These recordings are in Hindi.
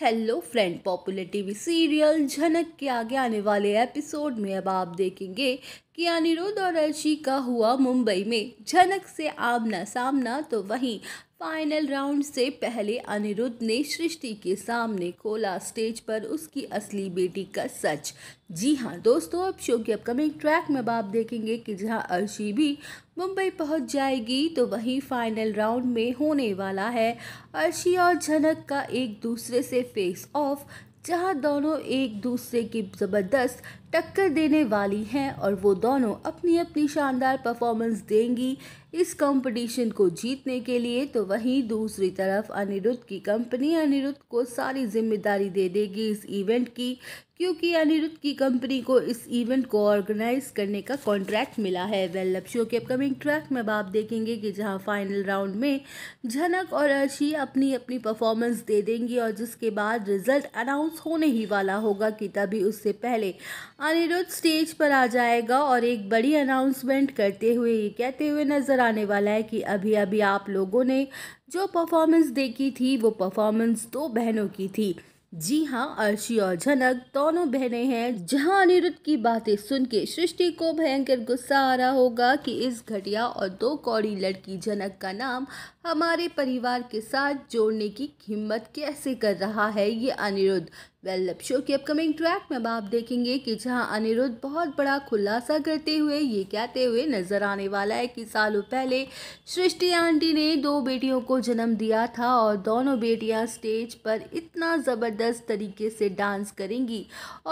hello friend popular TV serial Jhanak के आगे आने वाले एपिसोड में अब आप देखेंगे कि अनिरुद्ध और अर्शी का हुआ मुंबई में झनक से आमना सामना तो वहीं फाइनल राउंड से पहले अनिरुद्ध ने सृष्टि के सामने खोला स्टेज पर उसकी असली बेटी का सच जी हाँ दोस्तों अब शो के अपकमिंग ट्रैक में अब आप देखेंगे कि जहाँ अर्शी भी मुंबई पहुंच जाएगी तो वहीं फाइनल राउंड में होने वाला है अर्शी और झनक का एक दूसरे से फेस ऑफ जहां दोनों एक दूसरे की ज़बरदस्त टक्कर देने वाली हैं और वो दोनों अपनी अपनी शानदार परफॉर्मेंस देंगी इस कंपटीशन को जीतने के लिए तो वहीं दूसरी तरफ अनिरुद्ध की कंपनी अनिरुद्ध को सारी जिम्मेदारी दे देगी इस इवेंट की क्योंकि अनिरुद्ध की कंपनी को इस इवेंट को ऑर्गेनाइज करने का कॉन्ट्रैक्ट मिला है वेल लव शो के अपकमिंग ट्रैक में आप देखेंगे कि जहां फाइनल राउंड में झनक और अर्शी अपनी अपनी परफॉर्मेंस दे देंगी और जिसके बाद रिजल्ट अनाउंस होने ही वाला होगा कि तभी उससे पहले अनिरुद्ध स्टेज पर आ जाएगा और एक बड़ी अनाउंसमेंट करते हुए ये कहते हुए नजर आने वाला है कि अभी अभी आप लोगों ने जो परफॉर्मेंस देखी थी वो परफॉर्मेंस दो बहनों की थी जी हाँ अर्शी और झनक दोनों बहनें हैं जहाँ अनिरुद्ध की बातें सुन के सृष्टि को भयंकर गुस्सा आ रहा होगा कि इस घटिया और दो कौड़ी लड़की झनक का नाम हमारे परिवार के साथ जोड़ने की हिम्मत कैसे कर रहा है ये अनिरुद्ध वेल लव शो के अपकमिंग ट्रैक में आप देखेंगे कि जहां अनिरुद्ध बहुत बड़ा खुलासा करते हुए ये कहते हुए नजर आने वाला है कि सालों पहले सृष्टि आंटी ने दो बेटियों को जन्म दिया था और दोनों बेटियां स्टेज पर इतना ज़बरदस्त तरीके से डांस करेंगी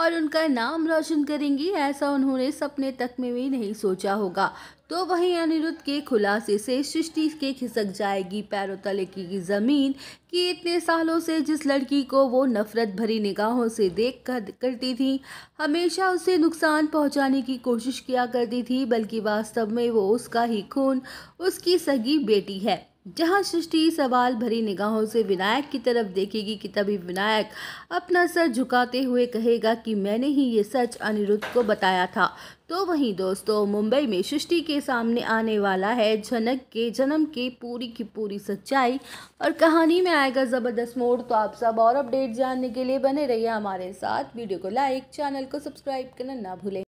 और उनका नाम रोशन करेंगी ऐसा उन्होंने सपने तक में भी नहीं सोचा होगा तो वहीं अनिरुद्ध के खुलासे से सृष्टि के खिसक जाएगी पैरों तले की ज़मीन कि इतने सालों से जिस लड़की को वो नफ़रत भरी निगाहों से देख कर करती थी हमेशा उसे नुकसान पहुंचाने की कोशिश किया करती थी बल्कि वास्तव में वो उसका ही खून उसकी सगी बेटी है जहाँ सृष्टि सवाल भरी निगाहों से विनायक की तरफ देखेगी कि तभी विनायक अपना सर झुकाते हुए कहेगा कि मैंने ही ये सच अनिरुद्ध को बताया था तो वहीं दोस्तों मुंबई में सृष्टि के सामने आने वाला है जनक के जन्म की पूरी की पूरी सच्चाई और कहानी में आएगा ज़बरदस्त मोड़ तो आप सब और अपडेट जानने के लिए बने रहिए हमारे साथ वीडियो को लाइक चैनल को सब्सक्राइब करना ना भूलें